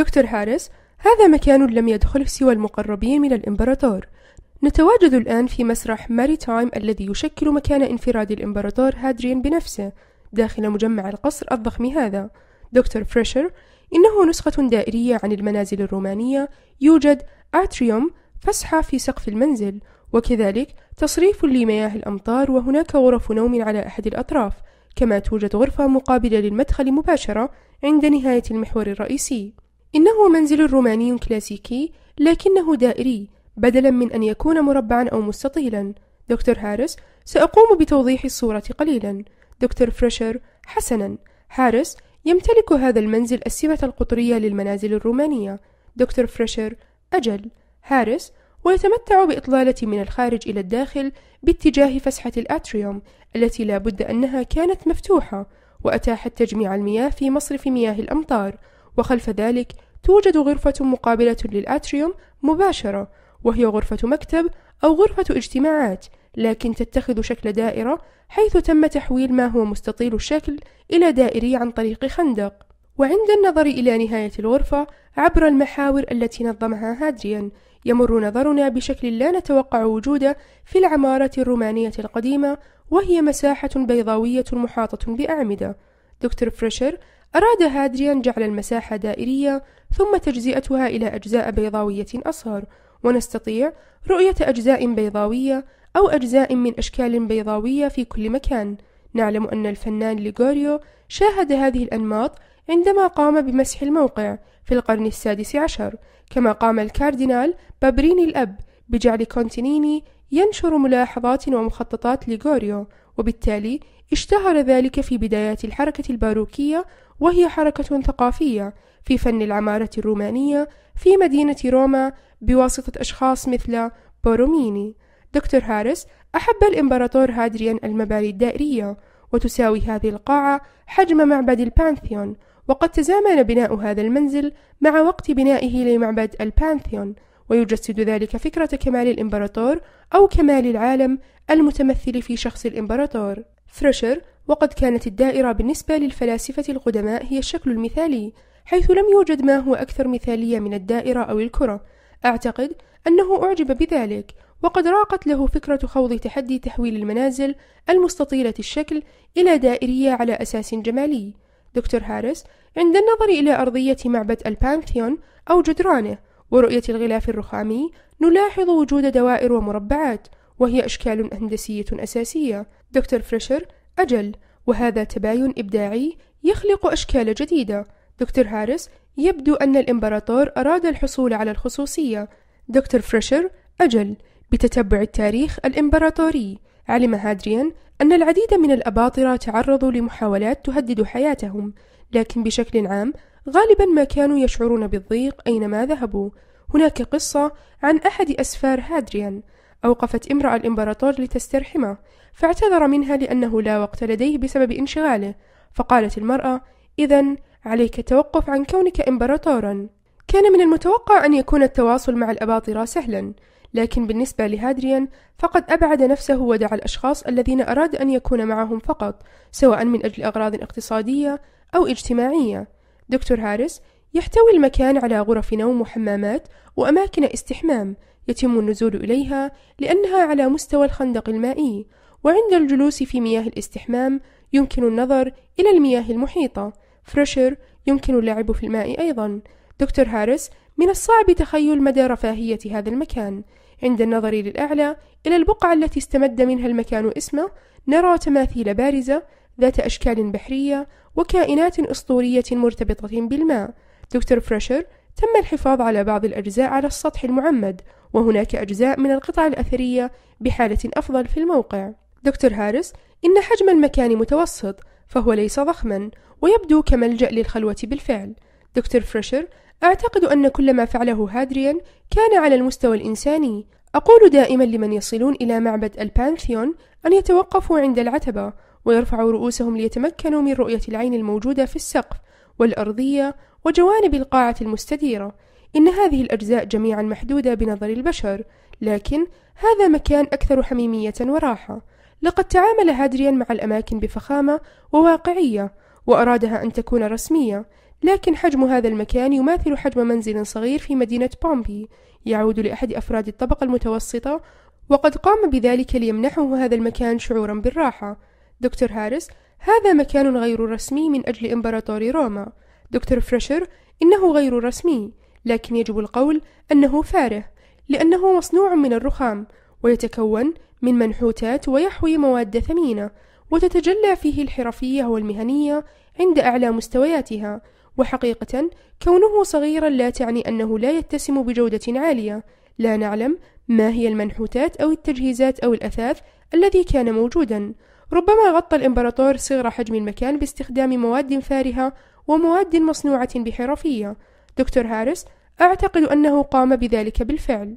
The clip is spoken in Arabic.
دكتور هاريس هذا مكان لم يدخله سوى المقربين من الإمبراطور نتواجد الآن في مسرح ماري تايم الذي يشكل مكان انفراد الإمبراطور هادريان بنفسه داخل مجمع القصر الضخم هذا دكتور فريشر إنه نسخة دائرية عن المنازل الرومانية يوجد آتريوم فسحة في سقف المنزل وكذلك تصريف لمياه الأمطار وهناك غرف نوم على أحد الأطراف كما توجد غرفة مقابلة للمدخل مباشرة عند نهاية المحور الرئيسي إنه منزل روماني كلاسيكي لكنه دائري بدلا من أن يكون مربعا أو مستطيلا دكتور هارس سأقوم بتوضيح الصورة قليلا دكتور فريشر حسنا هارس يمتلك هذا المنزل السمة القطرية للمنازل الرومانية دكتور فريشر أجل هارس ويتمتع بإطلالة من الخارج إلى الداخل باتجاه فسحة الأتريوم التي لا بد أنها كانت مفتوحة وأتاحت تجميع المياه في مصرف مياه الأمطار وخلف ذلك توجد غرفة مقابلة للأتريوم مباشرة وهي غرفة مكتب أو غرفة اجتماعات لكن تتخذ شكل دائرة حيث تم تحويل ما هو مستطيل الشكل إلى دائري عن طريق خندق وعند النظر إلى نهاية الغرفة عبر المحاور التي نظمها هادريان يمر نظرنا بشكل لا نتوقع وجوده في العمارة الرومانية القديمة وهي مساحة بيضاوية محاطة بأعمدة دكتور فريشر أراد هادريان جعل المساحة دائرية ثم تجزئتها إلى أجزاء بيضاوية أصغر ونستطيع رؤية أجزاء بيضاوية أو أجزاء من أشكال بيضاوية في كل مكان نعلم أن الفنان ليغوريو شاهد هذه الأنماط عندما قام بمسح الموقع في القرن السادس عشر كما قام الكاردينال بابريني الأب بجعل كونتينيني ينشر ملاحظات ومخططات ليغوريو وبالتالي اشتهر ذلك في بدايات الحركة الباروكية وهي حركة ثقافية في فن العمارة الرومانية في مدينة روما بواسطة أشخاص مثل بوروميني دكتور هارس أحب الإمبراطور هادريان المباني الدائرية وتساوي هذه القاعة حجم معبد البانثيون وقد تزامن بناء هذا المنزل مع وقت بنائه لمعبد البانثيون ويجسد ذلك فكرة كمال الإمبراطور أو كمال العالم المتمثل في شخص الإمبراطور فريشر وقد كانت الدائرة بالنسبة للفلاسفة القدماء هي الشكل المثالي حيث لم يوجد ما هو أكثر مثالية من الدائرة أو الكرة أعتقد أنه أعجب بذلك وقد راقت له فكرة خوض تحدي تحويل المنازل المستطيلة الشكل إلى دائرية على أساس جمالي دكتور هاريس عند النظر إلى أرضية معبد البانثيون أو جدرانه ورؤية الغلاف الرخامي نلاحظ وجود دوائر ومربعات وهي أشكال هندسية أساسية دكتور فريشر أجل وهذا تباين إبداعي يخلق أشكال جديدة دكتور هاريس يبدو أن الإمبراطور أراد الحصول على الخصوصية دكتور فريشر أجل بتتبع التاريخ الإمبراطوري علم هادريان أن العديد من الأباطرة تعرضوا لمحاولات تهدد حياتهم لكن بشكل عام غالبا ما كانوا يشعرون بالضيق أينما ذهبوا هناك قصة عن أحد أسفار هادريان أوقفت امرأة الإمبراطور لتسترحمه فاعتذر منها لأنه لا وقت لديه بسبب انشغاله فقالت المرأة إذا عليك التوقف عن كونك إمبراطورا كان من المتوقع أن يكون التواصل مع الأباطرة سهلا لكن بالنسبة لهادريان فقد أبعد نفسه ودعا الأشخاص الذين أراد أن يكون معهم فقط سواء من أجل أغراض اقتصادية أو اجتماعية دكتور هاريس يحتوي المكان على غرف نوم وحمامات وأماكن استحمام يتم النزول إليها لأنها على مستوى الخندق المائي وعند الجلوس في مياه الاستحمام يمكن النظر إلى المياه المحيطة فريشر يمكن اللعب في الماء أيضا دكتور هارس من الصعب تخيل مدى رفاهية هذا المكان عند النظر للأعلى إلى البقعة التي استمد منها المكان اسمه نرى تماثيل بارزة ذات أشكال بحرية وكائنات أسطورية مرتبطة بالماء دكتور فريشر تم الحفاظ على بعض الأجزاء على السطح المعمد وهناك أجزاء من القطع الأثرية بحالة أفضل في الموقع دكتور هارس إن حجم المكان متوسط فهو ليس ضخما ويبدو كملجأ للخلوة بالفعل دكتور فريشر أعتقد أن كل ما فعله هادريان كان على المستوى الإنساني أقول دائما لمن يصلون إلى معبد البانثيون أن يتوقفوا عند العتبة ويرفعوا رؤوسهم ليتمكنوا من رؤية العين الموجودة في السقف والأرضية وجوانب القاعة المستديرة إن هذه الأجزاء جميعا محدودة بنظر البشر لكن هذا مكان أكثر حميمية وراحة لقد تعامل هادريان مع الأماكن بفخامة وواقعية وأرادها أن تكون رسمية لكن حجم هذا المكان يماثل حجم منزل صغير في مدينة بومبي يعود لأحد أفراد الطبقة المتوسطة وقد قام بذلك ليمنحه هذا المكان شعورا بالراحة دكتور هارس هذا مكان غير رسمي من أجل إمبراطور روما دكتور فريشر إنه غير رسمي لكن يجب القول أنه فاره لأنه مصنوع من الرخام ويتكون من منحوتات ويحوي مواد ثمينة وتتجلى فيه الحرفية والمهنية عند أعلى مستوياتها وحقيقة كونه صغيرا لا تعني أنه لا يتسم بجودة عالية لا نعلم ما هي المنحوتات أو التجهيزات أو الأثاث الذي كان موجودا ربما غطى الإمبراطور صغر حجم المكان باستخدام مواد فارهة ومواد مصنوعة بحرفية دكتور هاريس أعتقد أنه قام بذلك بالفعل